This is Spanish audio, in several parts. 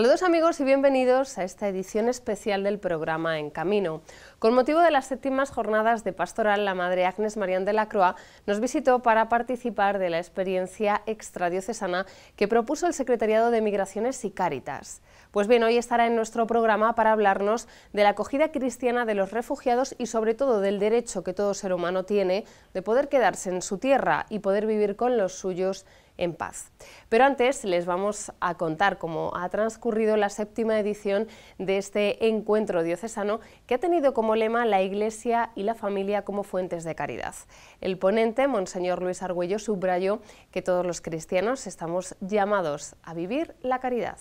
Saludos amigos y bienvenidos a esta edición especial del programa En Camino. Con motivo de las séptimas jornadas de pastoral, la madre Agnes Marián de la Croa nos visitó para participar de la experiencia extradiocesana que propuso el Secretariado de Migraciones y Cáritas. Pues bien, hoy estará en nuestro programa para hablarnos de la acogida cristiana de los refugiados y sobre todo del derecho que todo ser humano tiene de poder quedarse en su tierra y poder vivir con los suyos en paz. Pero antes les vamos a contar cómo ha transcurrido la séptima edición de este encuentro diocesano que ha tenido como lema la Iglesia y la familia como fuentes de caridad. El ponente, Monseñor Luis Argüello, subrayó que todos los cristianos estamos llamados a vivir la caridad.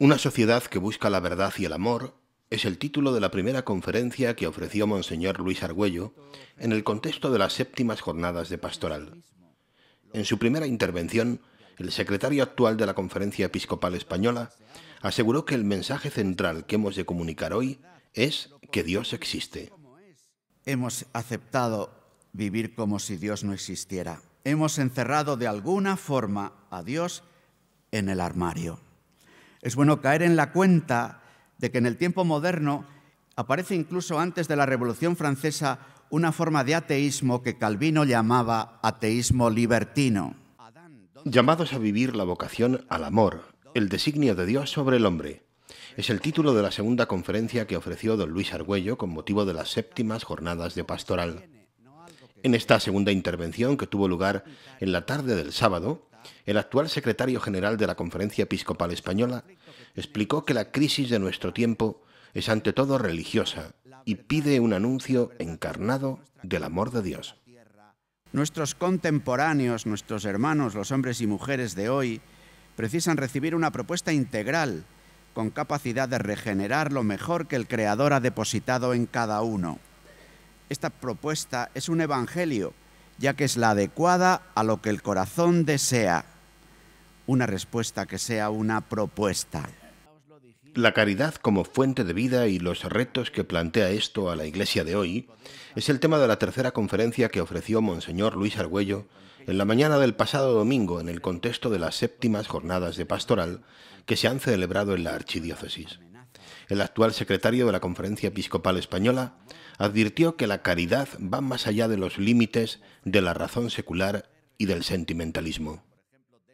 Una sociedad que busca la verdad y el amor es el título de la primera conferencia que ofreció Monseñor Luis Argüello en el contexto de las séptimas jornadas de pastoral. En su primera intervención, el secretario actual de la Conferencia Episcopal Española aseguró que el mensaje central que hemos de comunicar hoy es que Dios existe. Hemos aceptado vivir como si Dios no existiera. Hemos encerrado de alguna forma a Dios en el armario. Es bueno caer en la cuenta de que en el tiempo moderno aparece incluso antes de la Revolución Francesa una forma de ateísmo que Calvino llamaba ateísmo libertino. Llamados a vivir la vocación al amor, el designio de Dios sobre el hombre. Es el título de la segunda conferencia que ofreció don Luis Argüello con motivo de las séptimas jornadas de pastoral. En esta segunda intervención, que tuvo lugar en la tarde del sábado, el actual secretario general de la Conferencia Episcopal Española explicó que la crisis de nuestro tiempo es ante todo religiosa y pide un anuncio encarnado del amor de Dios. Nuestros contemporáneos, nuestros hermanos, los hombres y mujeres de hoy, precisan recibir una propuesta integral, con capacidad de regenerar lo mejor que el Creador ha depositado en cada uno. Esta propuesta es un evangelio, ya que es la adecuada a lo que el corazón desea. Una respuesta que sea una propuesta. La caridad como fuente de vida y los retos que plantea esto a la Iglesia de hoy es el tema de la tercera conferencia que ofreció Monseñor Luis Argüello en la mañana del pasado domingo en el contexto de las séptimas jornadas de pastoral que se han celebrado en la Archidiócesis. El actual secretario de la Conferencia Episcopal Española advirtió que la caridad va más allá de los límites de la razón secular y del sentimentalismo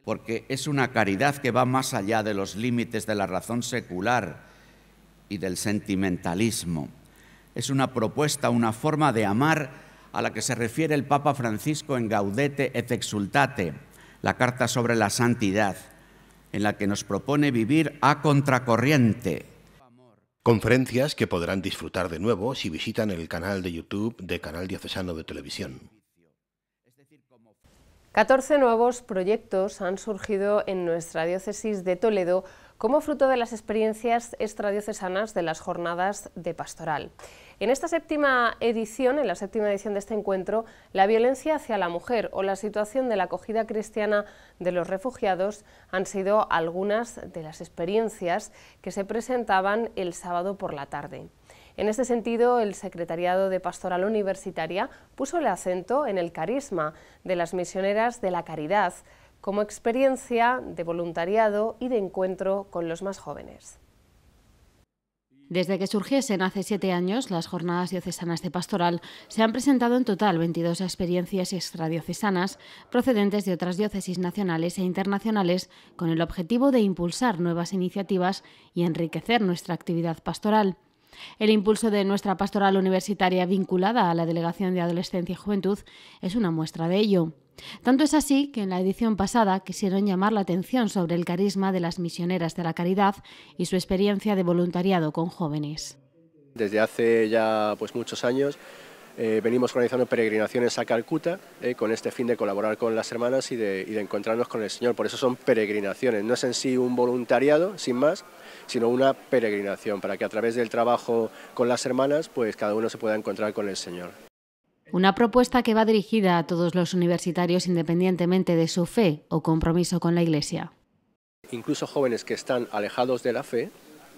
porque es una caridad que va más allá de los límites de la razón secular y del sentimentalismo. Es una propuesta, una forma de amar a la que se refiere el Papa Francisco en Gaudete et Exultate, la carta sobre la santidad, en la que nos propone vivir a contracorriente. Conferencias que podrán disfrutar de nuevo si visitan el canal de YouTube de Canal Diocesano de Televisión. 14 nuevos proyectos han surgido en nuestra diócesis de Toledo como fruto de las experiencias extradiocesanas de las jornadas de pastoral. En esta séptima edición, en la séptima edición de este encuentro, la violencia hacia la mujer o la situación de la acogida cristiana de los refugiados han sido algunas de las experiencias que se presentaban el sábado por la tarde. En este sentido, el Secretariado de Pastoral Universitaria puso el acento en el carisma de las misioneras de la caridad como experiencia de voluntariado y de encuentro con los más jóvenes. Desde que surgiesen hace siete años, las jornadas diocesanas de pastoral se han presentado en total 22 experiencias extradiocesanas procedentes de otras diócesis nacionales e internacionales con el objetivo de impulsar nuevas iniciativas y enriquecer nuestra actividad pastoral. El impulso de nuestra pastoral universitaria vinculada a la Delegación de Adolescencia y Juventud es una muestra de ello. Tanto es así que en la edición pasada quisieron llamar la atención sobre el carisma de las misioneras de la caridad y su experiencia de voluntariado con jóvenes. Desde hace ya pues, muchos años eh, venimos organizando peregrinaciones a Calcuta eh, con este fin de colaborar con las hermanas y de, y de encontrarnos con el Señor. Por eso son peregrinaciones, no es en sí un voluntariado, sin más, sino una peregrinación, para que a través del trabajo con las hermanas, pues, cada uno se pueda encontrar con el Señor. Una propuesta que va dirigida a todos los universitarios independientemente de su fe o compromiso con la Iglesia. Incluso jóvenes que están alejados de la fe,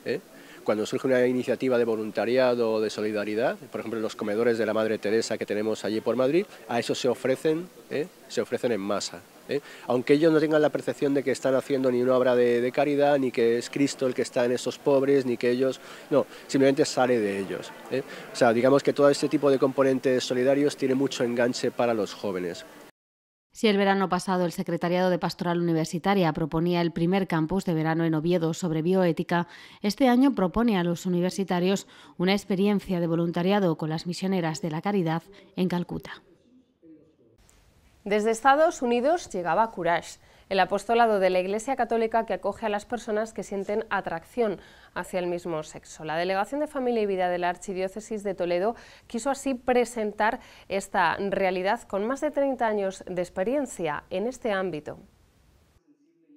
¿eh? cuando surge una iniciativa de voluntariado o de solidaridad, por ejemplo los comedores de la Madre Teresa que tenemos allí por Madrid, a eso se ofrecen, ¿eh? se ofrecen en masa. ¿eh? aunque ellos no tengan la percepción de que están haciendo ni una obra de, caridad, ni que es Cristo el que está en esos pobres, ni que ellos, no, simplemente sale de ellos. ¿eh? O sea, digamos que todo este tipo de componentes solidarios tiene mucho enganche para los jóvenes. Si el verano pasado el Secretariado de Pastoral Universitaria proponía el primer campus de verano en Oviedo sobre bioética, este año propone a los universitarios una experiencia de voluntariado con las misioneras de la caridad en Calcuta. Desde Estados Unidos llegaba Courage, el apostolado de la Iglesia Católica que acoge a las personas que sienten atracción hacia el mismo sexo. La Delegación de Familia y Vida de la Archidiócesis de Toledo quiso así presentar esta realidad con más de 30 años de experiencia en este ámbito.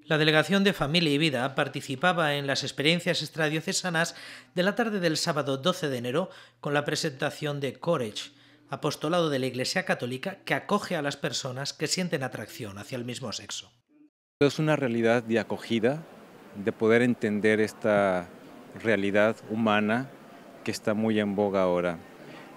La Delegación de Familia y Vida participaba en las experiencias extradiocesanas de la tarde del sábado 12 de enero con la presentación de Courage, apostolado de la Iglesia Católica que acoge a las personas que sienten atracción hacia el mismo sexo. Es una realidad de acogida, de poder entender esta realidad humana que está muy en boga ahora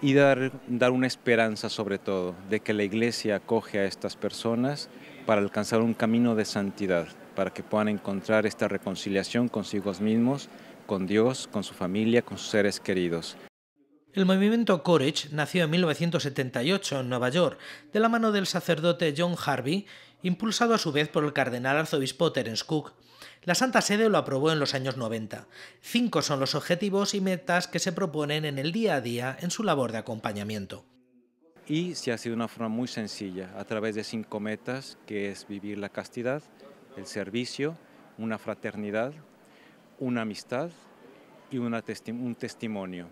y dar, dar una esperanza sobre todo de que la Iglesia acoge a estas personas para alcanzar un camino de santidad, para que puedan encontrar esta reconciliación consigo mismos, con Dios, con su familia, con sus seres queridos. El movimiento Courage nació en 1978 en Nueva York, de la mano del sacerdote John Harvey, impulsado a su vez por el cardenal arzobispo Terence Cook. La Santa Sede lo aprobó en los años 90. Cinco son los objetivos y metas que se proponen en el día a día en su labor de acompañamiento. Y se hace de una forma muy sencilla, a través de cinco metas, que es vivir la castidad, el servicio, una fraternidad, una amistad y un testimonio.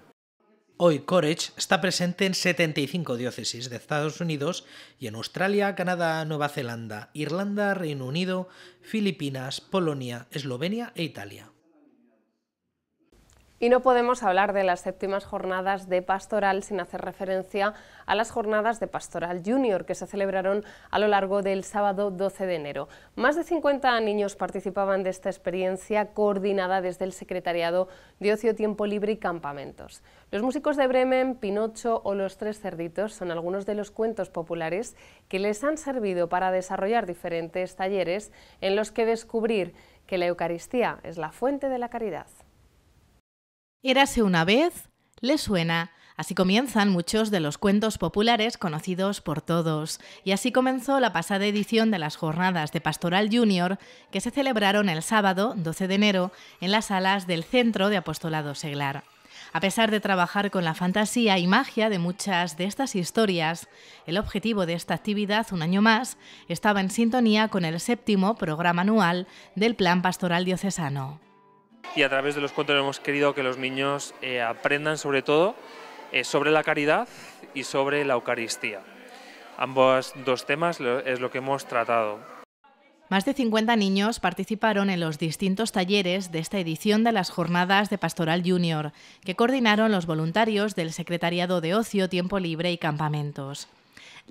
Hoy Courage está presente en 75 diócesis de Estados Unidos y en Australia, Canadá, Nueva Zelanda, Irlanda, Reino Unido, Filipinas, Polonia, Eslovenia e Italia. Y no podemos hablar de las séptimas jornadas de pastoral sin hacer referencia a las jornadas de pastoral junior que se celebraron a lo largo del sábado 12 de enero. Más de 50 niños participaban de esta experiencia coordinada desde el Secretariado de Ocio, Tiempo Libre y Campamentos. Los músicos de Bremen, Pinocho o Los Tres Cerditos son algunos de los cuentos populares que les han servido para desarrollar diferentes talleres en los que descubrir que la Eucaristía es la fuente de la caridad. Érase una vez, le suena. Así comienzan muchos de los cuentos populares conocidos por todos, y así comenzó la pasada edición de las jornadas de Pastoral Junior que se celebraron el sábado 12 de enero en las salas del Centro de Apostolado Seglar. A pesar de trabajar con la fantasía y magia de muchas de estas historias, el objetivo de esta actividad un año más estaba en sintonía con el séptimo programa anual del Plan Pastoral Diocesano. Y a través de los cuentos hemos querido que los niños eh, aprendan sobre todo eh, sobre la caridad y sobre la Eucaristía. Ambos dos temas es lo que hemos tratado. Más de 50 niños participaron en los distintos talleres de esta edición de las Jornadas de Pastoral Junior, que coordinaron los voluntarios del Secretariado de Ocio, Tiempo Libre y Campamentos.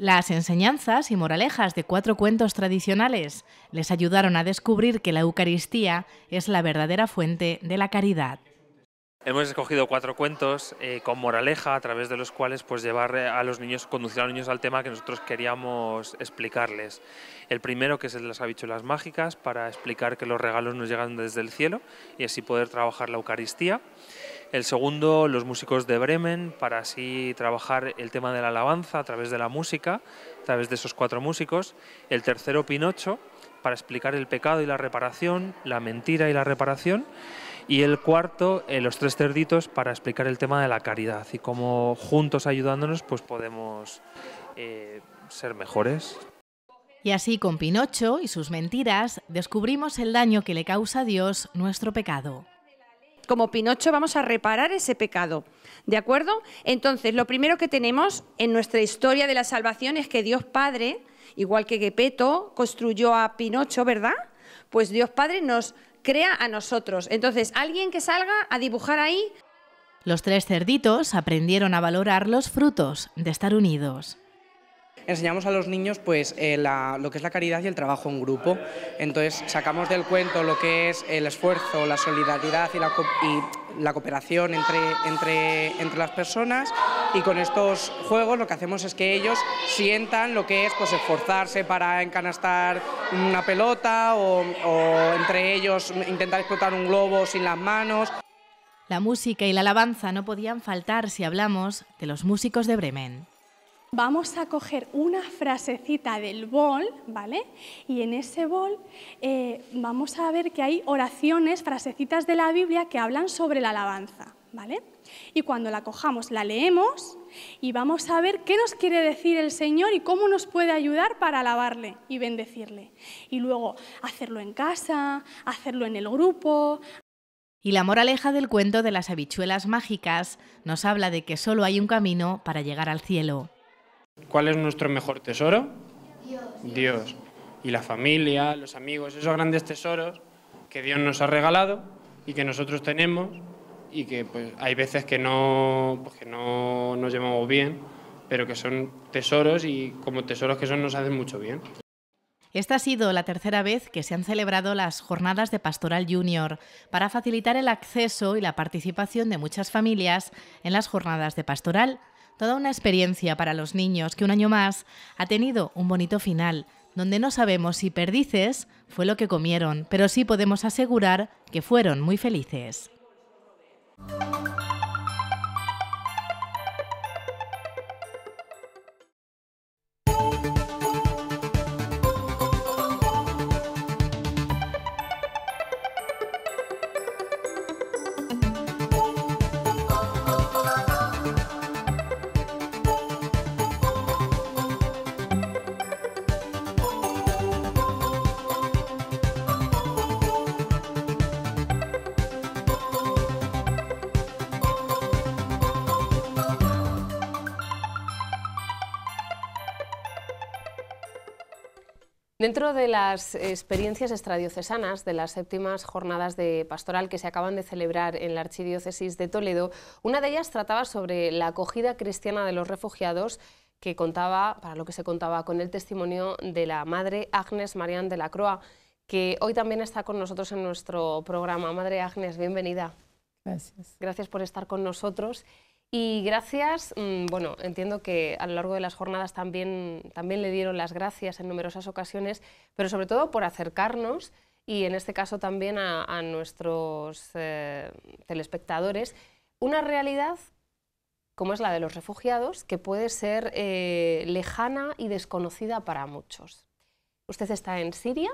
Las enseñanzas y moralejas de cuatro cuentos tradicionales les ayudaron a descubrir que la Eucaristía es la verdadera fuente de la caridad. Hemos escogido cuatro cuentos eh, con moraleja a través de los cuales pues, llevar a los niños, conducir a los niños al tema que nosotros queríamos explicarles. El primero que es el de las habichuelas mágicas para explicar que los regalos nos llegan desde el cielo y así poder trabajar la Eucaristía. El segundo, los músicos de Bremen, para así trabajar el tema de la alabanza a través de la música, a través de esos cuatro músicos. El tercero, Pinocho, para explicar el pecado y la reparación, la mentira y la reparación. Y el cuarto, eh, los tres cerditos, para explicar el tema de la caridad y cómo juntos ayudándonos pues podemos eh, ser mejores. Y así con Pinocho y sus mentiras descubrimos el daño que le causa a Dios nuestro pecado como Pinocho vamos a reparar ese pecado. ¿De acuerdo? Entonces, lo primero que tenemos en nuestra historia de la salvación es que Dios Padre, igual que Gepeto construyó a Pinocho, ¿verdad? Pues Dios Padre nos crea a nosotros. Entonces, alguien que salga a dibujar ahí. Los tres cerditos aprendieron a valorar los frutos de estar unidos. Enseñamos a los niños pues, eh, lo que es la caridad y el trabajo en grupo. Entonces sacamos del cuento lo que es el esfuerzo, la solidaridad y la, cooperación entre, entre, las personas y con estos juegos lo que hacemos es que ellos sientan lo que es pues, esforzarse para encanastar una pelota o entre ellos intentar explotar un globo sin las manos. La música y la alabanza no podían faltar si hablamos de los músicos de Bremen vamos a coger una frasecita del bol, ¿vale? Y en ese bol eh, vamos a ver que hay oraciones, frasecitas de la Biblia que hablan sobre la alabanza, ¿vale? Y cuando la cojamos, la leemos y vamos a ver qué nos quiere decir el Señor y cómo nos puede ayudar para alabarle y bendecirle. Y luego hacerlo en casa, hacerlo en el grupo, y la moraleja del cuento de las habichuelas mágicas nos habla de que solo hay un camino para llegar al cielo, ¿Cuál es nuestro mejor tesoro? Dios. Y la familia, los amigos, esos grandes tesoros que Dios nos ha regalado y que nosotros tenemos y que pues, hay veces que no, pues, que no nos llevamos bien, pero que son tesoros y como tesoros que son nos hacen mucho bien. Esta ha sido la tercera vez que se han celebrado las jornadas de Pastoral Junior para facilitar el acceso y la participación de muchas familias en las jornadas de Pastoral. Toda una experiencia para los niños que un año más ha tenido un bonito final, donde no sabemos si perdices fue lo que comieron, pero sí podemos asegurar que fueron muy felices. Dentro de las experiencias extradiocesanas de las séptimas jornadas de pastoral que se acaban de celebrar en la Archidiócesis de Toledo, una de ellas trataba sobre la acogida cristiana de los refugiados que contaba, para lo que se contaba, con el testimonio de la madre Agnes Marián de la Croa, que hoy también está con nosotros en nuestro programa. Madre Agnes, bienvenida. Gracias. Gracias por estar con nosotros. Y gracias, mm, bueno, entiendo que a lo largo de las jornadas también, también le dieron las gracias en numerosas ocasiones, pero sobre todo por acercarnos y en este caso también a, nuestros eh, telespectadores una realidad como es la de los refugiados, que puede ser eh, lejana y desconocida para muchos. Usted está en Siria,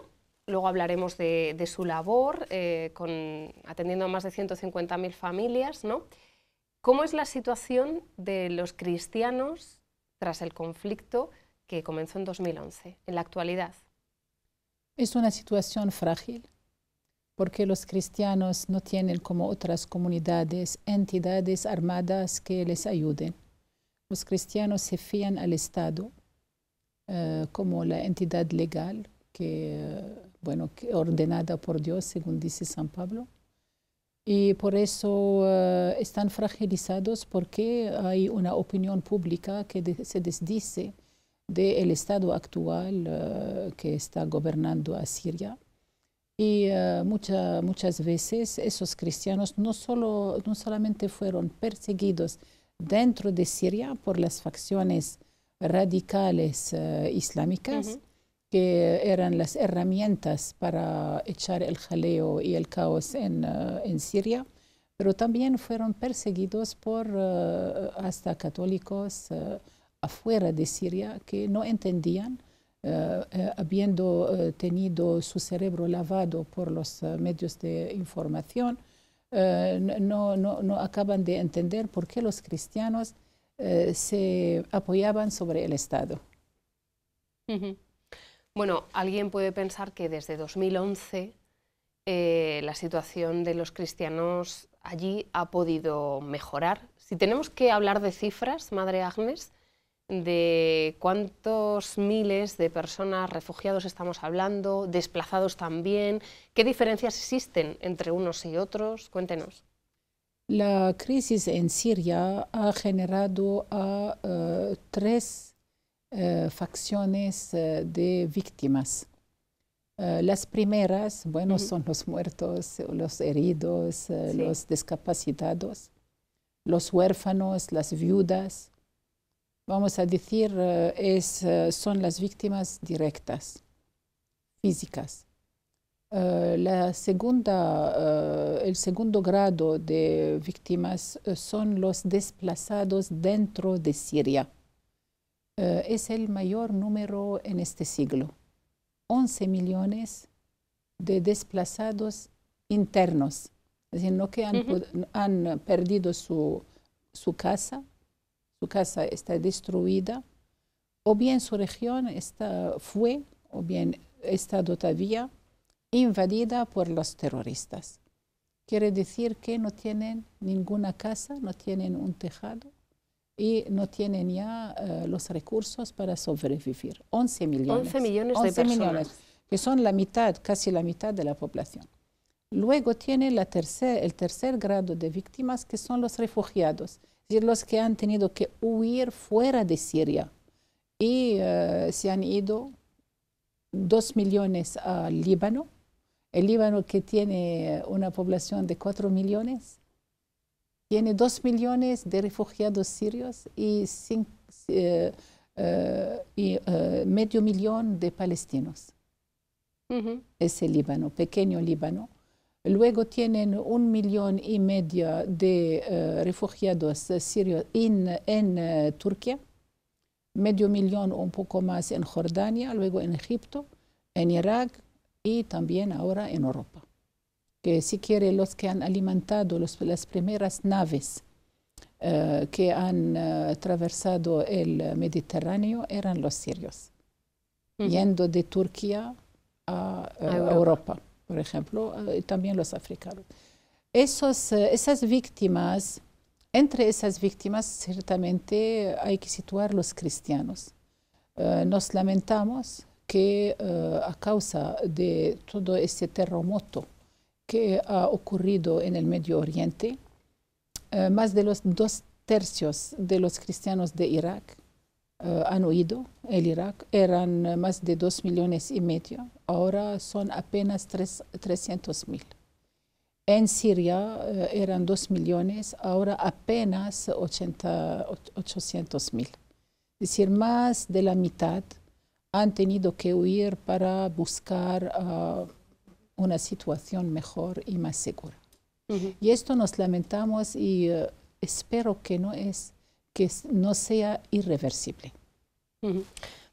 luego hablaremos de, su labor, eh, con, atendiendo a más de 150.000 familias, ¿no? ¿Cómo es la situación de los cristianos tras el conflicto que comenzó en 2011, en la actualidad? Es una situación frágil, porque los cristianos no tienen como otras comunidades entidades armadas que les ayuden. Los cristianos se fían al Estado eh, como la entidad legal que, eh, bueno, ordenada por Dios, según dice San Pablo y por eso eh, están fragilizados porque hay una opinión pública que se desdice del estado actual eh, que está gobernando a Siria. Y eh, muchas veces esos cristianos no, solo, no solamente fueron perseguidos dentro de Siria por las facciones radicales islámicas, que eran las herramientas para echar el jaleo y el caos en, eh, en Siria, pero también fueron perseguidos por eh, hasta católicos eh, afuera de Siria que no entendían, habiendo tenido su cerebro lavado por los medios de información, no, no, acaban de entender por qué los cristianos se apoyaban sobre el Estado. Bueno, alguien puede pensar que desde 2011 eh, la situación de los cristianos allí ha podido mejorar. Si tenemos que hablar de cifras, Madre Agnes, de cuántos miles de personas refugiados estamos hablando, desplazados también, qué diferencias existen entre unos y otros, cuéntenos. La crisis en Siria ha generado a eh, tres eh, facciones eh, de víctimas. Eh, las primeras, bueno, son los muertos, los heridos, los discapacitados, los huérfanos, las viudas. Vamos a decir, es, son las víctimas directas, físicas. la segunda, el segundo grado de víctimas son los desplazados dentro de Siria. Eh, es el mayor número en este siglo. 11 millones de desplazados internos, es decir, no que han, perdido su, casa, su casa está destruida, o bien su región está, fue, o bien está todavía invadida por los terroristas. Quiere decir que no tienen ninguna casa, no tienen un tejado, y no tienen ya eh, los recursos para sobrevivir. 11 millones. 11 millones de personas. Millones, que son la mitad, casi la mitad de la población. Luego tiene la tercer, el tercer grado de víctimas, que son los refugiados, es decir, los que han tenido que huir fuera de Siria y eh, se han ido 2 millones al Líbano, el Líbano que tiene una población de 4 millones tiene dos millones de refugiados sirios y, eh, eh, eh, medio millón de palestinos. Es el Líbano, pequeño Líbano. Luego tienen un millón y medio de refugiados sirios en, en Turquía, medio millón un poco más en Jordania, luego en Egipto, en Irak y también ahora en Europa que si quiere los que han alimentado las primeras naves eh, que han eh, atravesado el Mediterráneo eran los sirios, yendo de Turquía a, eh, Europa. por ejemplo, y también los africanos. Esos, esas víctimas, entre esas víctimas ciertamente hay que situar los cristianos. nos lamentamos que a causa de todo este terremoto, que ha ocurrido en el Medio Oriente, eh, más de los dos tercios de los cristianos de Irak eh, han huido el Irak. Eran eh, más de dos millones y medio. Ahora son apenas tres, 300 mil. En Siria eran dos millones. Ahora apenas 80, 800 mil. Es decir, más de la mitad han tenido que huir para buscar... Ah, una situación mejor y más segura. Y esto nos lamentamos y eh, espero que no, es, que no sea irreversible.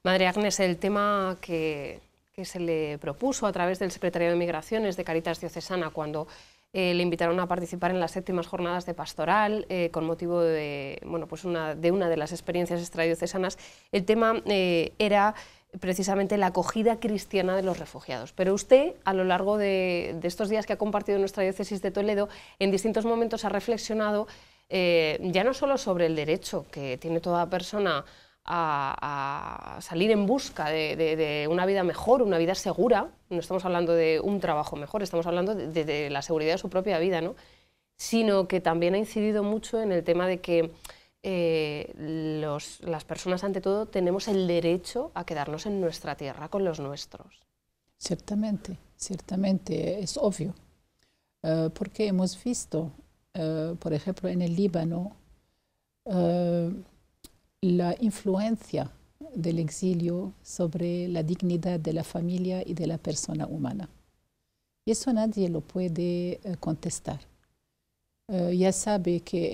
Madre Agnes, el tema que, se le propuso a través del Secretario de Migraciones de Caritas Diocesana cuando eh, le invitaron a participar en las séptimas jornadas de pastoral eh, con motivo de, bueno, pues una, de una de las experiencias extradiocesanas, el tema era precisamente la acogida cristiana de los refugiados. Pero usted, a lo largo de, estos días que ha compartido nuestra diócesis de Toledo, en distintos momentos ha reflexionado eh, ya no solo sobre el derecho que tiene toda persona a, salir en busca de, una vida mejor, una vida segura, no estamos hablando de un trabajo mejor, estamos hablando de, la seguridad de su propia vida, ¿no? sino que también ha incidido mucho en el tema de que eh, las personas, ante todo, tenemos el derecho a quedarnos en nuestra tierra con los nuestros. Ciertamente, ciertamente, es obvio. Eh, porque hemos visto, eh, por ejemplo, en el Líbano, la influencia del exilio sobre la dignidad de la familia y de la persona humana. Y eso nadie lo puede contestar. Eh, ya sabe que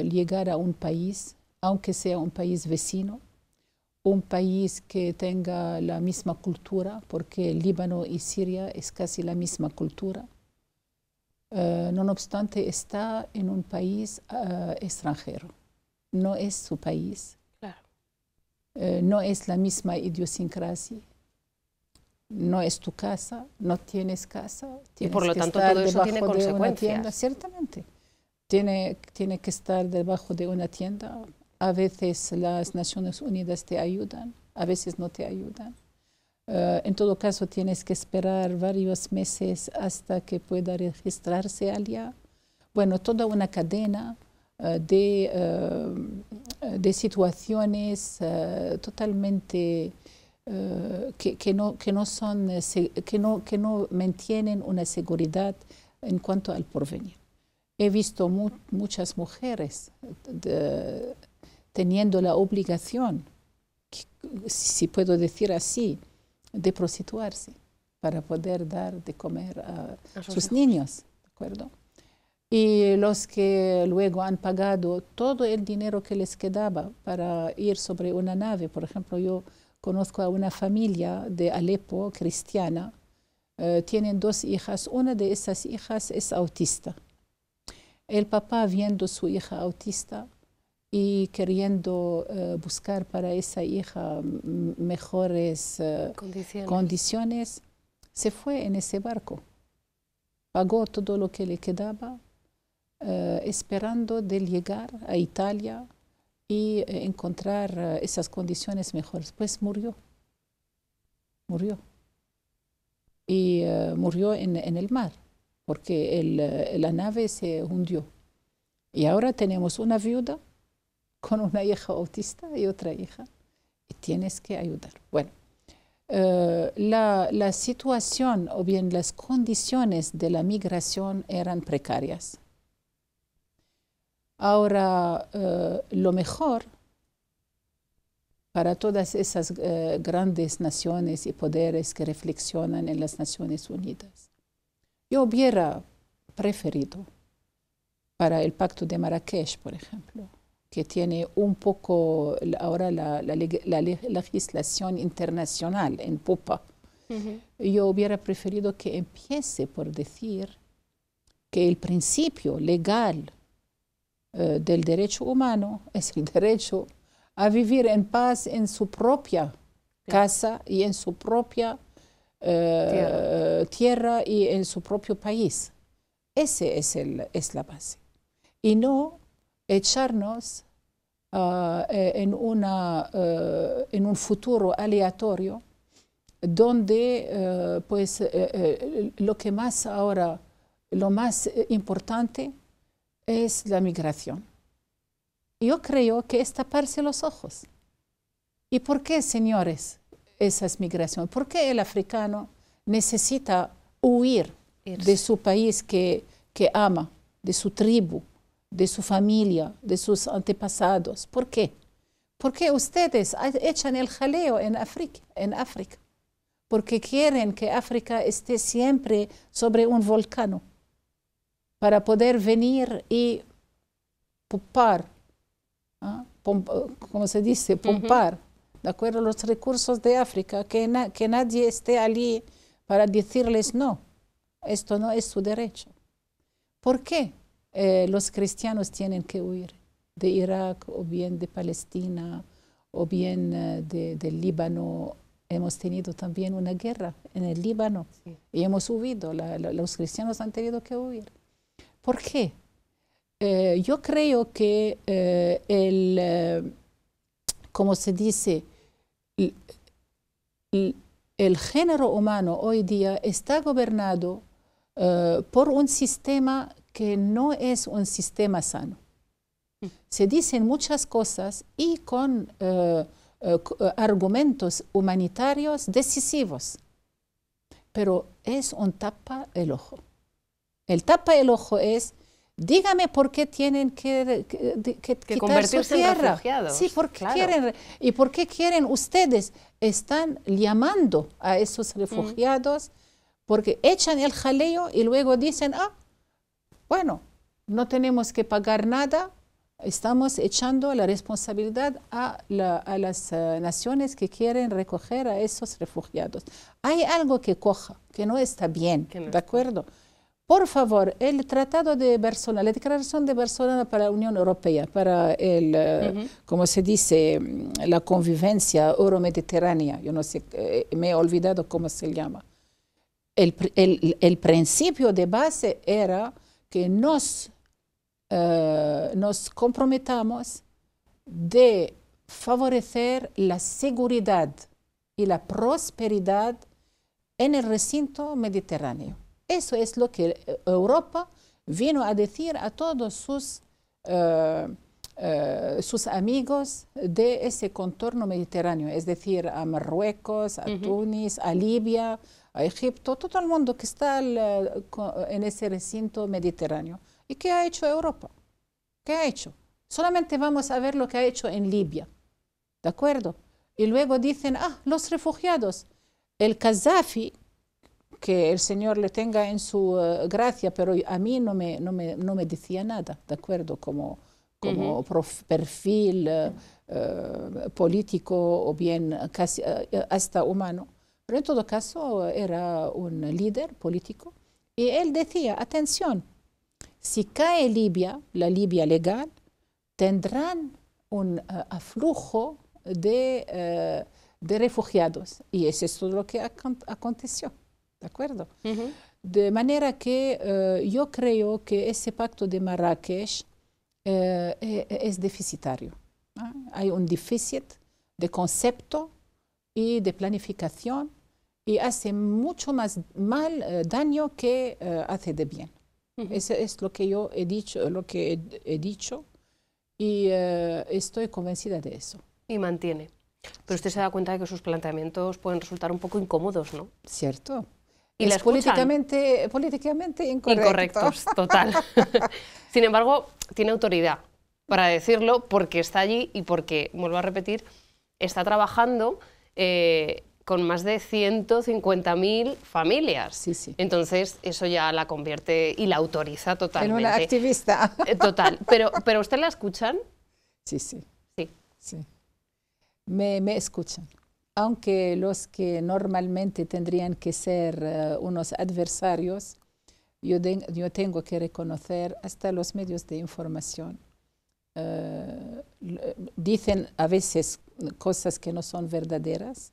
eh, llegar a un país, aunque sea un país vecino, un país que tenga la misma cultura, porque Líbano y Siria es casi la misma cultura, eh, no obstante está en un país extranjero, no es su país, claro. no es la misma idiosincrasia no es tu casa, no tienes casa. Tienes y por lo tanto todo eso tiene consecuencias. ciertamente tiene, que estar debajo de una tienda. A veces las Naciones Unidas te ayudan, a veces no te ayudan. Eh, en todo caso, tienes que esperar varios meses hasta que pueda registrarse allá. Bueno, toda una cadena eh, de, eh, de, situaciones totalmente que, que, no, que, no son, que, no, que no mantienen una seguridad en cuanto al porvenir he visto muchas mujeres eh, teniendo la obligación, si puedo decir así, de prostituirse para poder dar de comer a, sus niños. Y los que luego han pagado todo el dinero que les quedaba para ir sobre una nave, por ejemplo, yo conozco a una familia de Alepo cristiana, eh, tienen dos hijas, una de esas hijas es autista el papá viendo su hija autista y queriendo eh, buscar para esa hija mm, mejores eh, condiciones. se fue en ese barco. Pagó todo lo que le quedaba, eh, esperando de llegar a Italia y encontrar esas condiciones mejores. Pues murió, murió. Y murió en el mar porque eh, la nave se hundió. Y ahora tenemos una viuda con una hija autista y otra hija. Y tienes que ayudar. Bueno, eh, la, situación o bien las condiciones de la migración eran precarias. Ahora, eh, lo mejor para todas esas grandes naciones y poderes que reflexionan en las Naciones Unidas yo hubiera preferido para el pacto de Marrakech, por ejemplo, que tiene un poco ahora la, legislación internacional en popa. Yo hubiera preferido que empiece por decir que el principio legal eh, del derecho humano es el derecho a vivir en paz en su propia casa y en su propia eh, tierra. y en su propio país. Ese es, la base. Y no echarnos ah, eh, eh, en, un futuro aleatorio donde pues lo que más ahora lo más importante es la migración. Yo creo que es taparse los ojos. ¿Y por qué, señores? esas migraciones. qué el africano necesita huir de su país que, que ama, de su tribu, de su familia, de sus antepasados. ¿Por qué? Porque ustedes echan el jaleo en África, en África, porque quieren que África esté siempre sobre un volcán para poder venir y ¿ah? pompar, ¿cómo se dice? Pompar de acuerdo a los recursos de África, que, nadie esté allí para decirles no, esto no es su derecho. ¿Por qué eh, los cristianos tienen que huir de Irak o bien de Palestina o bien eh, del Líbano? Hemos tenido también una guerra en el Líbano y hemos huido, los cristianos han tenido que huir. ¿Por qué? Eh, yo creo que el, como se dice, el género humano hoy día está gobernado eh, por un sistema que no es un sistema sano. Se dicen muchas cosas y con eh, eh, argumentos humanitarios decisivos, pero es un tapa el ojo. El tapa el ojo es dígame por qué tienen que, que, su tierra. refugiados. quieren y por qué quieren ustedes están llamando a esos mm. refugiados porque echan el jaleo y luego dicen, "Ah, bueno, no tenemos que pagar nada." Estamos echando la responsabilidad a, las eh, naciones que quieren recoger a esos refugiados. Hay algo que coja, que no está bien, ¿de acuerdo? Por favor, el Tratado de Barcelona, la Declaración de Barcelona para la Unión Europea, para el, eh, como se dice, mm, la convivencia euromediterránea, yo no sé, eh, me he olvidado cómo se llama. El, principio de base era que nos, eh, nos comprometamos de favorecer la seguridad y la prosperidad en el recinto mediterráneo. Eso es lo que eh, Europa vino a decir a todos sus, eh, eh, sus amigos de ese contorno mediterráneo, es decir, a Marruecos, a Tunis, Túnez, a Libia, a Egipto, todo el mundo que está en ese recinto mediterráneo. ¿Y qué ha hecho Europa? ¿Qué ha hecho? Solamente vamos a ver lo que ha hecho en Libia. ¿De acuerdo? Y luego dicen, ah, los refugiados. El Kazafi, que el Señor le tenga en su eh, gracia, pero a mí no me, no me, decía nada, ¿de acuerdo? Como, como perfil eh, eh, político o bien hasta humano. Pero en todo caso era un líder político y él decía, atención, si cae Libia, la Libia legal, tendrán un aflujo de, de refugiados. Y eso es todo lo que aconteció. ¿De acuerdo? De manera que eh, yo creo que ese pacto de Marrakech eh, e, e, es deficitario. Hay un déficit de concepto y de planificación y hace mucho más mal eh, daño que hace de bien. Eso es lo que yo he dicho, lo que he, dicho y estoy convencida de eso. Y mantiene. Pero usted se da cuenta de que sus planteamientos pueden resultar un poco incómodos, ¿no? Cierto, y es políticamente, políticamente incorrecto. Incorrectos, total. Sin embargo, tiene autoridad para decirlo porque está allí y porque, vuelvo a repetir, está trabajando eh, con más de 150.000 familias. Sí, sí. Entonces, eso ya la convierte y la autoriza totalmente. En una activista. Eh, total. Pero, ¿Pero usted la escuchan? Sí, sí. Sí. sí. me escuchan aunque los que normalmente tendrían que ser eh, unos adversarios, yo, tengo que reconocer hasta los medios de información. Eh, dicen a veces cosas que no son verdaderas,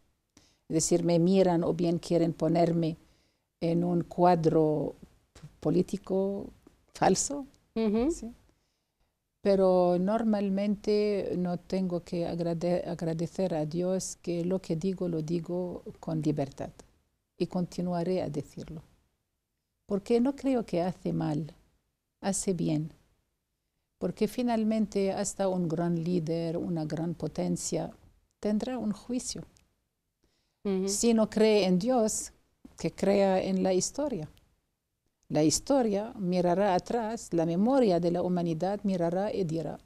es decir, me miran o bien quieren ponerme en un cuadro político falso pero normalmente no tengo que agradecer a Dios que lo que digo lo digo con libertad y continuaré a decirlo. Porque no creo que hace mal, hace bien. Porque finalmente hasta un gran líder, una gran potencia, tendrá un juicio. Si no cree en Dios, que crea en la historia. La historia mirará atrás, la memoria de la humanidad mirará y dirá,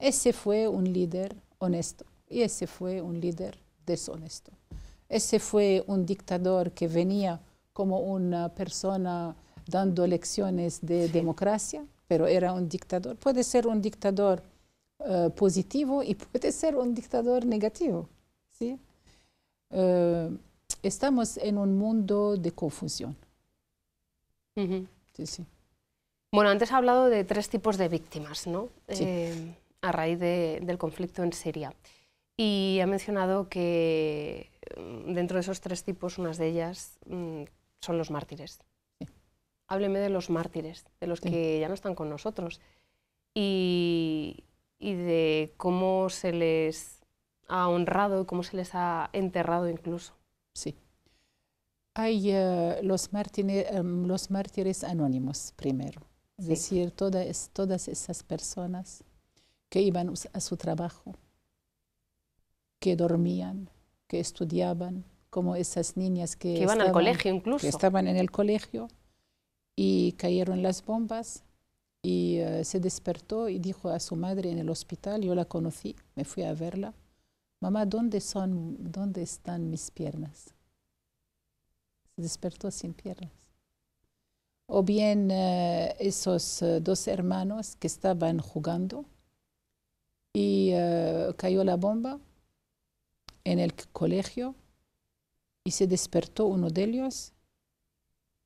ese fue un líder honesto y ese fue un líder deshonesto. Ese fue un dictador que venía como una persona dando lecciones de democracia, pero era un dictador. Puede ser un dictador eh, positivo y puede ser un dictador negativo. Eh, estamos en un mundo de confusión. Sí, sí. Bueno, antes ha hablado de tres tipos de víctimas, ¿no? Eh, a raíz del conflicto en Siria. Y ha mencionado que mm, dentro de esos tres tipos, unas de ellas mm, son los mártires. Sí. Hábleme de los mártires, de los que ya no están con nosotros, y, y, de cómo se les ha honrado y cómo se les ha enterrado incluso. Sí. Hay eh, los, mártires, em, los mártires anónimos primero, es decir, todas, todas esas personas que iban a su trabajo, que dormían, que estudiaban, como esas niñas que, iban estaban, al colegio incluso. estaban en el colegio y cayeron las bombas y eh, se despertó y dijo a su madre en el hospital, yo la conocí, me fui a verla, mamá, ¿dónde, son, dónde están mis piernas? despertó sin piernas. O bien eh, esos eh, dos hermanos que estaban jugando y eh, cayó la bomba en el colegio y se despertó uno de ellos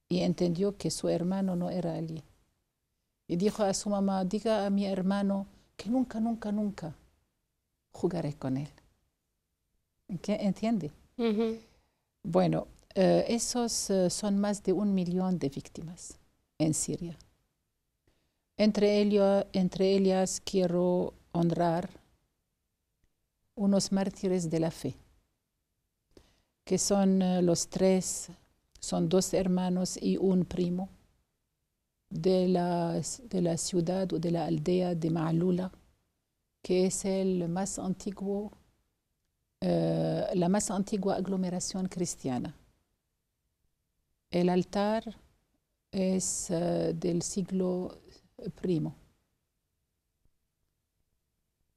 y entendió que su hermano no era allí. Y dijo a su mamá, diga a mi hermano que nunca, nunca, nunca jugaré con él. ¿Entiende? Bueno, eh, esos eh, son más de un millón de víctimas en Siria. Entre, entre ellas quiero honrar unos mártires de la fe, que son eh, los tres, son dos hermanos y un primo de la, de la ciudad o de la aldea de Ma'lula, que es el más antiguo, la más antigua aglomeración cristiana el altar es eh, del siglo I,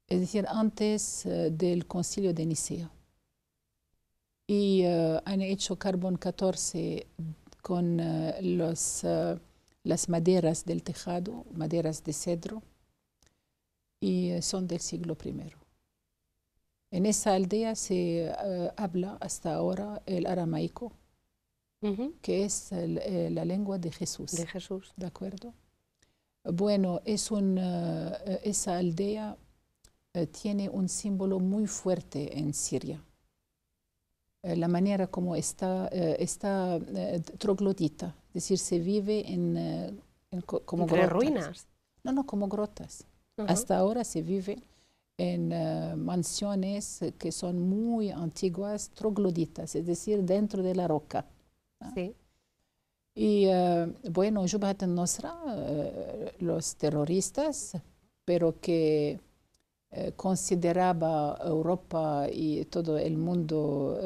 es decir, antes eh, del concilio de Nicea. Y eh, han hecho carbón 14 con las maderas del tejado, maderas de cedro, y son del siglo I. En esa aldea se habla hasta ahora el aramaico que es eh, la lengua de Jesús. De Jesús. ¿De acuerdo? Bueno, es un, eh, esa aldea eh, tiene un símbolo muy fuerte en Siria. la manera como está, está troglodita, es decir, se vive en, como ruinas. No, no, como grotas. Hasta ahora se vive en mansiones que son muy antiguas, trogloditas, es decir, dentro de la roca. Sí. Y eh, bueno, yo al eh, los terroristas, pero que eh, consideraba Europa y todo el mundo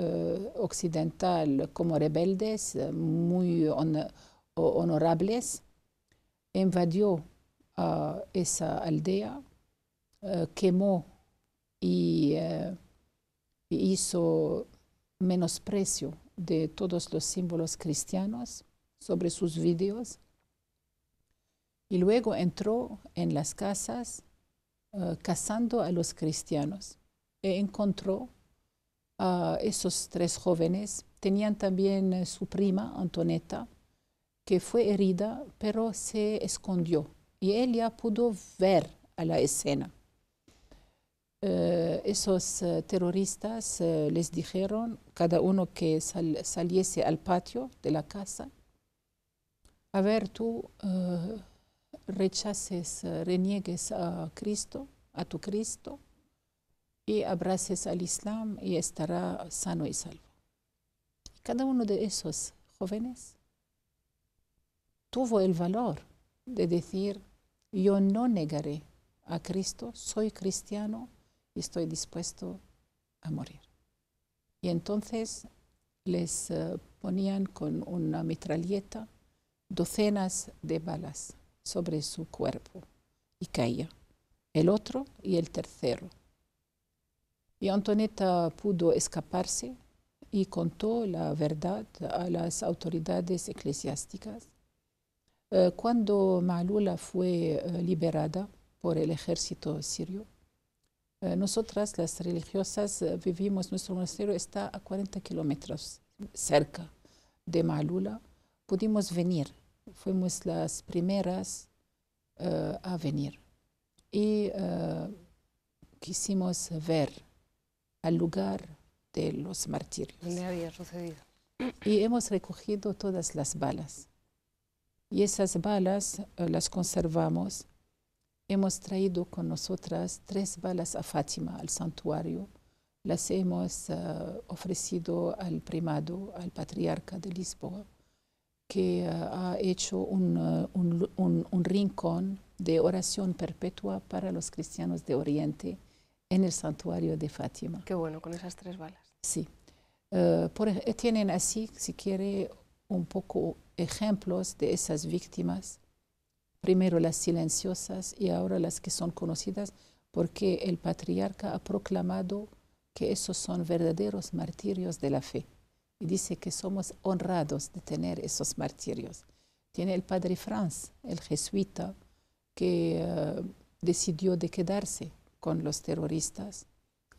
occidental como rebeldes, muy honorables, invadió ah, esa aldea, quemó y hizo menosprecio de todos los símbolos cristianos sobre sus vídeos. Y luego entró en las casas eh, cazando a los cristianos e encontró a esos tres jóvenes. Tenían también eh, su prima, Antonieta que fue herida, pero se escondió y él ya pudo ver a la escena. Eh, esos eh, terroristas eh, les dijeron cada uno que saliese al patio de la casa. A ver, tú rechaces, reniegues a Cristo, a tu Cristo, y abraces al Islam y estará sano y salvo. Cada uno de esos jóvenes tuvo el valor de decir, yo no negaré a Cristo, soy cristiano, estoy dispuesto a morir. Y entonces les eh, ponían con una metralleta docenas de balas sobre su cuerpo y caía. El otro y el tercero. Y Antonieta pudo escaparse y contó la verdad a las autoridades eclesiásticas. Eh, cuando Malula fue eh, liberada por el ejército sirio, eh, nosotras, las religiosas, eh, vivimos, nuestro monasterio está a 40 kilómetros cerca de Malula. Pudimos venir, fuimos las primeras eh, a venir y quisimos ver al lugar de los martirios. ¿Dónde había sucedido? Y hemos recogido todas las balas. Y esas balas las conservamos hemos traído con nosotras tres balas a Fátima, al santuario. Las hemos eh, ofrecido al primado, al patriarca de Lisboa, que eh, ha hecho un, eh, un, un, rincón de oración perpetua para los cristianos de Oriente en el santuario de Fátima. Qué bueno, con esas tres balas. Sí. tienen así, si quiere, un poco ejemplos de esas víctimas primero las silenciosas y ahora las que son conocidas, porque el patriarca ha proclamado que esos son verdaderos martirios de la fe. Y dice que somos honrados de tener esos martirios. Tiene el padre Franz, el jesuita, que eh, decidió de quedarse con los terroristas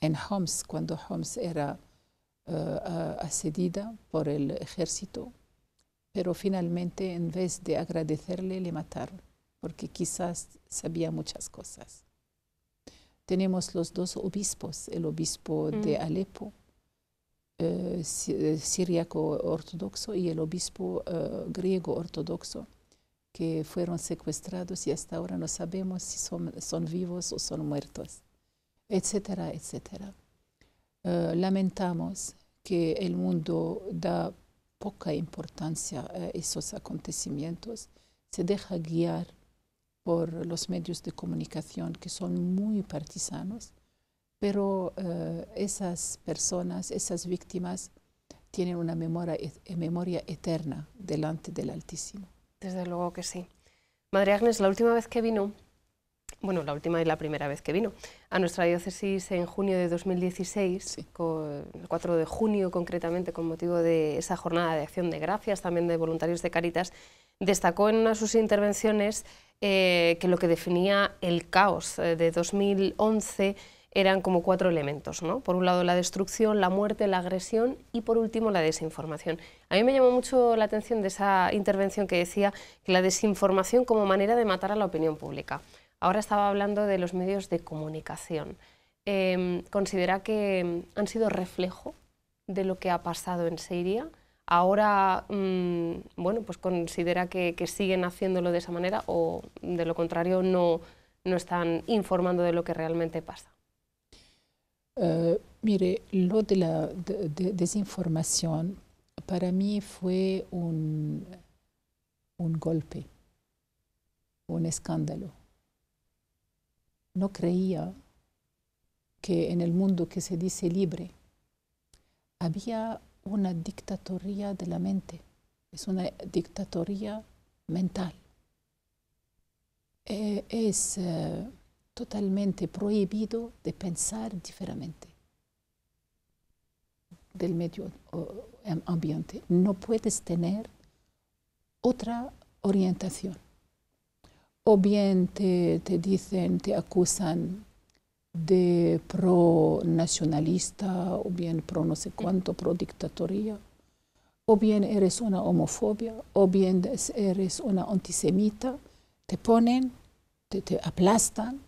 en Homs, cuando Homs era eh, asedida por el ejército, pero finalmente en vez de agradecerle, le mataron porque quizás sabía muchas cosas. Tenemos los dos obispos, el obispo de mm. Alepo, eh, eh, siriaco ortodoxo, y el obispo eh, griego ortodoxo, que fueron secuestrados y hasta ahora no sabemos si son, vivos o son muertos, etcétera, etcétera. lamentamos que el mundo da poca importancia a esos acontecimientos, se deja guiar por los medios de comunicación que son muy partisanos, pero eh, esas personas, esas víctimas, tienen una memoria, eh, memoria eterna delante del Altísimo. Desde luego que sí. Madre Agnes, la última vez que vino, bueno, la última y la primera vez que vino, a nuestra diócesis en junio de 2016, con, el 4 de junio concretamente, con motivo de esa jornada de acción de gracias, también de voluntarios de Caritas, destacó en una de sus intervenciones eh, que lo que definía el caos eh, de 2011 eran como cuatro elementos, ¿no? Por un lado la destrucción, la muerte, la agresión y por último la desinformación. A mí me llamó mucho la atención de esa intervención que decía que la desinformación como manera de matar a la opinión pública. Ahora estaba hablando de los medios de comunicación. Em, ¿Considera que em, han sido reflejo de lo que ha pasado en Siria? ahora mm, bueno, pues considera que, siguen haciéndolo de esa manera o de lo contrario no, no están informando de lo que realmente pasa? Eh, mire, lo de la desinformación para mí fue un, un golpe, un escándalo. No creía que en el mundo que se dice libre había una dictatoría de la mente, es una dictatoría mental. Eh, es eh, totalmente prohibido de pensar diferente del medio em, ambiente. No puedes tener otra orientación. O bien te, te dicen, te acusan de pro nacionalista o bien pro no sé cuánto, pro dictatoría, o bien eres una homofobia, o bien eres una antisemita, te ponen, te, aplastan,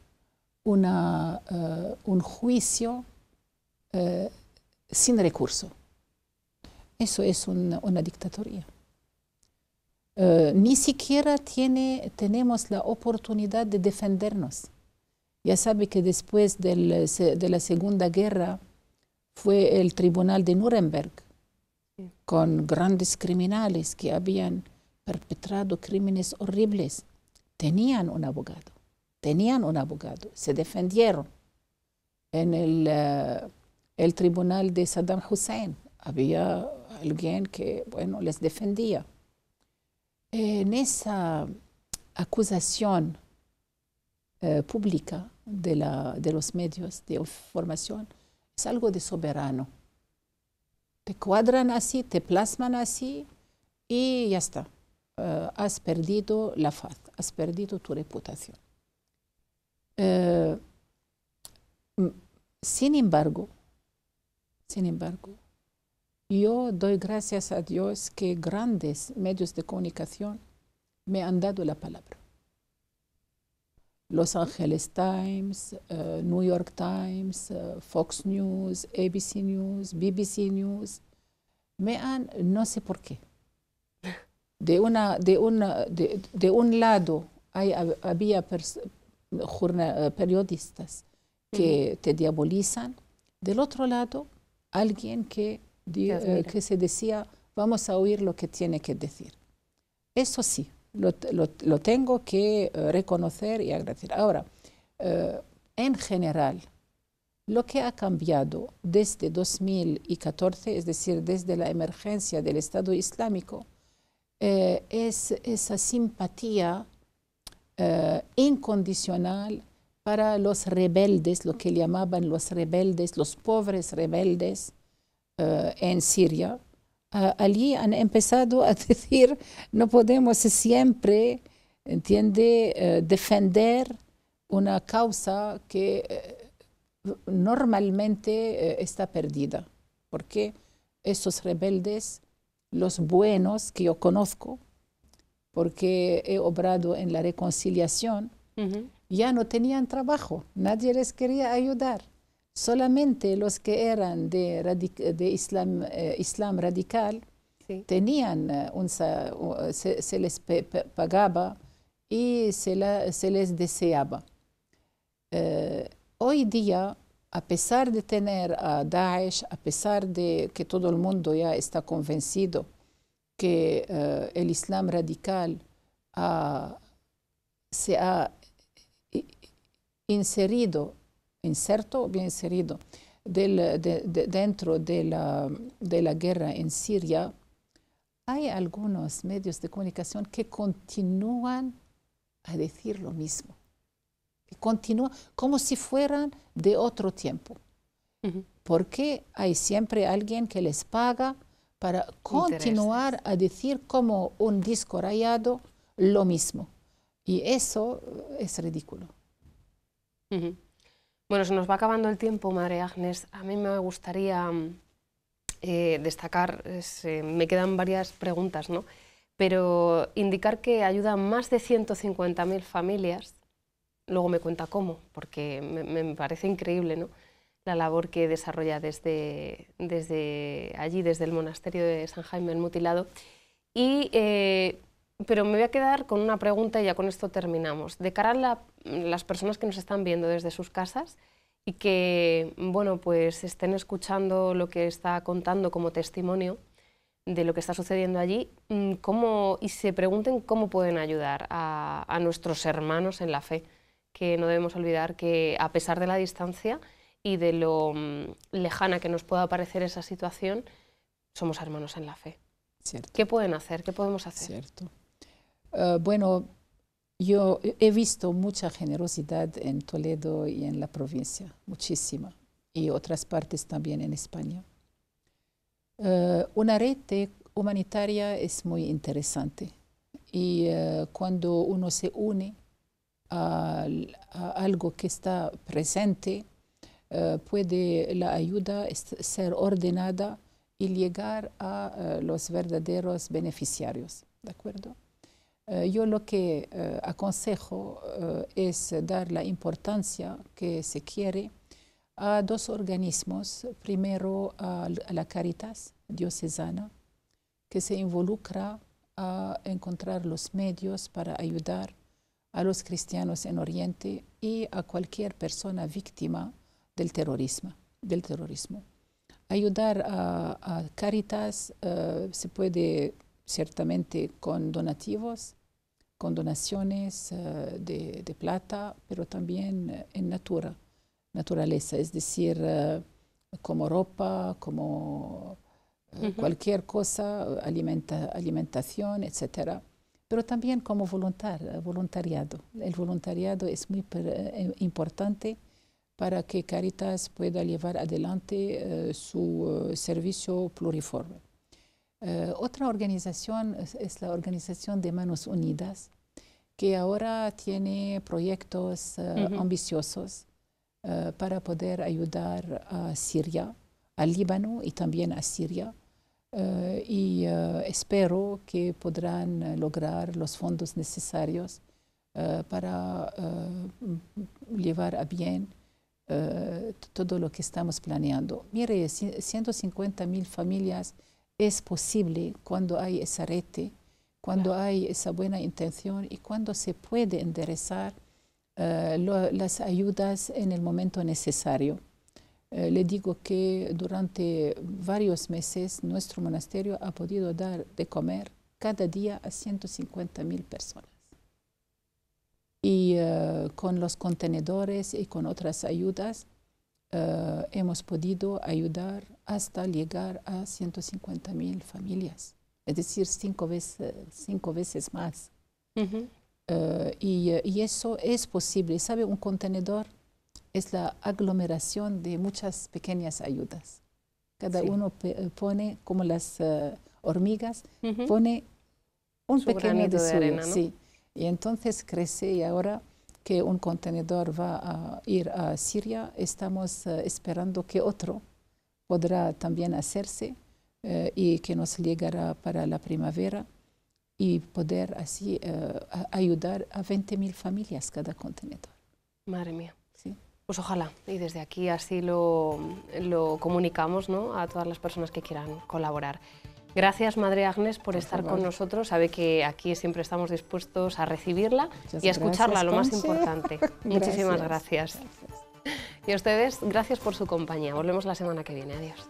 una, eh, un juicio eh, sin recurso. Eso es una, dictatoría. Eh, ni siquiera tiene, tenemos la oportunidad de defendernos ya sabe que después eh, de la Segunda Guerra fue el Tribunal de Nuremberg con grandes criminales que habían perpetrado crímenes horribles. Tenían un abogado, tenían un abogado, se defendieron. En el, eh, tribunal de Saddam Hussein había alguien que, bueno, les defendía. En esa acusación eh, pública de, la, de los medios de formación es algo de soberano. Te cuadran así, te plasman así y ya está. Eh, has perdido la faz, has perdido tu reputación. Eh, sin embargo, sin embargo, yo doy gracias a Dios que grandes medios de comunicación me han dado la palabra. Los Angeles Times, eh, New York Times, eh, Fox News, ABC News, BBC News. Me han, no sé por qué. De, un lado hay, había eh, periodistas que te diabolizan. Del otro lado, alguien que se decía, vamos a oír lo que tiene que decir. Eso sí, lo, tengo que eh, reconocer y agradecer. Ahora, eh, en general, lo que ha cambiado desde 2014, es decir, desde la emergencia del Estado Islámico, eh, es esa simpatía incondicional para los rebeldes, lo que llamaban los rebeldes, los pobres rebeldes en Siria, allí han empezado a decir, no podemos siempre, entiende, eh, defender una causa que eh, normalmente eh, está perdida, porque esos rebeldes, los buenos que yo conozco, porque he obrado en la reconciliación, ya no tenían trabajo, nadie les quería ayudar solamente los que eran de, eh, islam, radical tenían eh, se, les pagaba y se, les deseaba. Eh, hoy día, a pesar de tener a Daesh, a pesar de que todo el mundo ya está convencido que el Islam radical se ha inserido inserto, bien inserido dentro de la, guerra en Siria, hay algunos medios de comunicación que continúan a decir lo mismo. Que continúan como si fueran de otro tiempo. Porque hay siempre alguien que les paga para continuar a decir como un disco rayado lo mismo. Y eso es ridículo. Bueno, se nos va acabando el tiempo, madre Agnes. A mí me gustaría mm, eh, destacar, eh, me quedan varias preguntas, ¿no? pero indicar que ayuda a más de 150.000 familias, luego me cuenta cómo, porque me, parece increíble ¿no? la labor que desarrolla desde, desde allí, desde el monasterio de San Jaime el Mutilado. Y eh, pero me voy a quedar con una pregunta y ya con esto terminamos. De cara a las personas que nos están viendo desde sus casas y que, bueno, pues estén escuchando lo que está contando como testimonio de lo que está sucediendo allí mm, cómo, y se pregunten cómo pueden ayudar a, nuestros hermanos en la fe, que no debemos olvidar que a pesar de la distancia y de lo mm, lejana que nos pueda parecer esa situación, somos hermanos en la fe. ¿Qué pueden hacer? ¿Qué podemos hacer? Eh, bueno, yo he visto mucha generosidad en Toledo y en la provincia, muchísima, y otras partes también en España. Eh, una red humanitaria es muy interesante y eh, cuando uno se une a, algo que está presente, puede la ayuda ser ordenada y llegar a los verdaderos beneficiarios, ¿de acuerdo? Eh, yo lo que eh, aconsejo eh, es dar la importancia que se quiere a dos organismos. Primero a, la Caritas diocesana, que se involucra a encontrar los medios para ayudar a los cristianos en Oriente y a cualquier persona víctima del terrorismo. Del terrorismo. Ayudar a, Caritas se puede ciertamente con donativos, con donaciones eh, de, plata, pero también eh, en natura, naturaleza, es decir, eh, como ropa, como cualquier cosa, alimentación, etc. pero también como voluntar, voluntariado. El voluntariado es muy importante para que Caritas pueda llevar adelante su servicio pluriforme. Eh, otra organización es, la Organización de Manos Unidas, que ahora tiene proyectos eh, ambiciosos eh, para poder ayudar a Siria, al Líbano y también a Siria. y espero que podrán lograr los fondos necesarios para llevar a bien todo lo que estamos planeando. Mire, 150 mil familias es posible cuando hay esa red, cuando hay esa buena intención y cuando se puede enderezar eh, las ayudas en el momento necesario. Eh, le digo que durante varios meses nuestro monasterio ha podido dar de comer cada día a 150 mil personas. Y eh, con los contenedores y con otras ayudas hemos podido ayudar hasta llegar a 150 mil familias, es decir, cinco veces, cinco veces más. Eh, y, eh, y, eso es posible. ¿Sabe? Un contenedor es la aglomeración de muchas pequeñas ayudas. Cada uno eh, pone, como las hormigas, pone un pequeño de, arena, sí. Y entonces crece y ahora que un contenedor va a ir a Siria, estamos esperando que otro podrá también hacerse eh, y que nos llegará para la primavera y poder así eh, ayudar a 20.000 familias cada contenedor. Madre mía. Pues ojalá, y desde aquí así lo, lo comunicamos ¿no? a todas las personas que quieran colaborar. Gracias, Madre Agnes, por, estar con nosotros. Sabe que aquí siempre estamos dispuestos a recibirla y a escucharla, lo más importante. Muchísimas gracias. Y a ustedes, gracias por su compañía. Volvemos la semana que viene. Adiós.